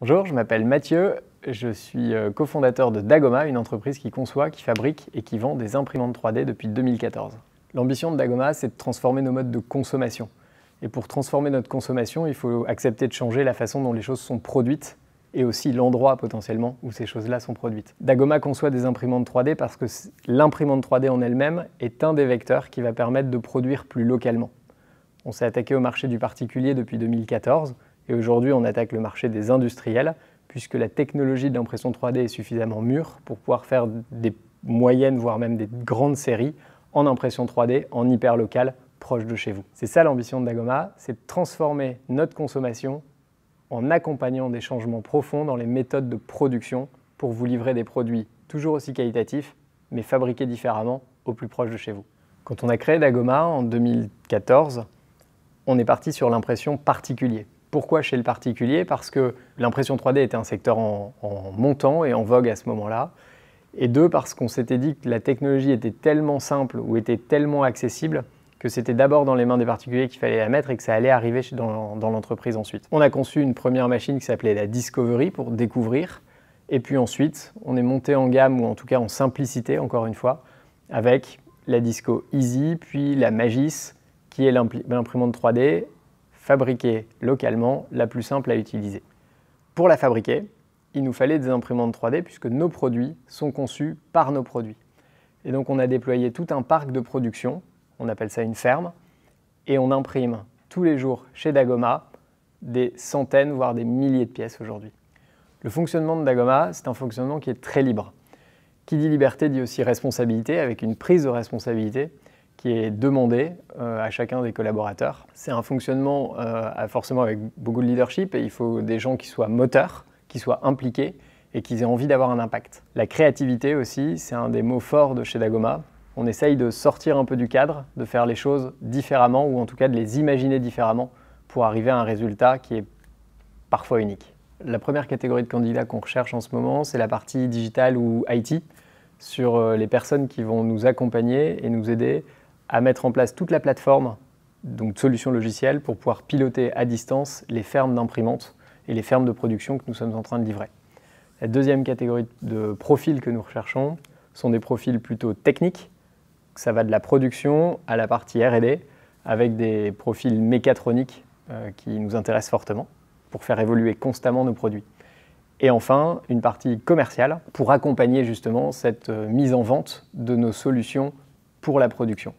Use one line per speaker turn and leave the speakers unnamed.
Bonjour, je m'appelle Mathieu, je suis euh, cofondateur de Dagoma, une entreprise qui conçoit, qui fabrique et qui vend des imprimantes 3D depuis 2014. L'ambition de Dagoma, c'est de transformer nos modes de consommation. Et pour transformer notre consommation, il faut accepter de changer la façon dont les choses sont produites et aussi l'endroit potentiellement où ces choses-là sont produites. Dagoma conçoit des imprimantes 3D parce que l'imprimante 3D en elle-même est un des vecteurs qui va permettre de produire plus localement. On s'est attaqué au marché du particulier depuis 2014 et aujourd'hui, on attaque le marché des industriels, puisque la technologie de l'impression 3D est suffisamment mûre pour pouvoir faire des moyennes, voire même des grandes séries en impression 3D, en hyper local, proche de chez vous. C'est ça l'ambition de Dagoma, c'est de transformer notre consommation en accompagnant des changements profonds dans les méthodes de production pour vous livrer des produits toujours aussi qualitatifs, mais fabriqués différemment au plus proche de chez vous. Quand on a créé Dagoma en 2014, on est parti sur l'impression particulier. Pourquoi chez le particulier Parce que l'impression 3D était un secteur en, montant et en vogue à ce moment-là. Et deux, parce qu'on s'était dit que la technologie était tellement simple ou était tellement accessible que c'était d'abord dans les mains des particuliers qu'il fallait la mettre et que ça allait arriver dans l'entreprise ensuite. On a conçu une première machine qui s'appelait la Discovery pour découvrir. Et puis ensuite, on est monté en gamme ou en tout cas en simplicité, encore une fois, avec la Disco Easy, puis la Magis, qui est l'imprimante 3D, fabriquée localement, la plus simple à utiliser. Pour la fabriquer, il nous fallait des imprimantes 3D puisque nos produits sont conçus par nos produits. Et donc on a déployé tout un parc de production, on appelle ça une ferme, et on imprime tous les jours chez Dagoma des centaines, voire des milliers de pièces aujourd'hui. Le fonctionnement de Dagoma, c'est un fonctionnement qui est très libre. Qui dit liberté dit aussi responsabilité, avec une prise de responsabilité qui est demandé euh, à chacun des collaborateurs. C'est un fonctionnement euh, forcément avec beaucoup de leadership et il faut des gens qui soient moteurs, qui soient impliqués et qui aient envie d'avoir un impact. La créativité aussi, c'est un des mots forts de chez Dagoma. On essaye de sortir un peu du cadre, de faire les choses différemment ou en tout cas de les imaginer différemment pour arriver à un résultat qui est parfois unique. La première catégorie de candidats qu'on recherche en ce moment, c'est la partie digitale ou IT sur euh, les personnes qui vont nous accompagner et nous aider à mettre en place toute la plateforme, donc solutions logicielles pour pouvoir piloter à distance les fermes d'imprimantes et les fermes de production que nous sommes en train de livrer. La deuxième catégorie de profils que nous recherchons sont des profils plutôt techniques. Ça va de la production à la partie RD, avec des profils mécatroniques euh, qui nous intéressent fortement pour faire évoluer constamment nos produits. Et enfin, une partie commerciale pour accompagner justement cette euh, mise en vente de nos solutions pour la production.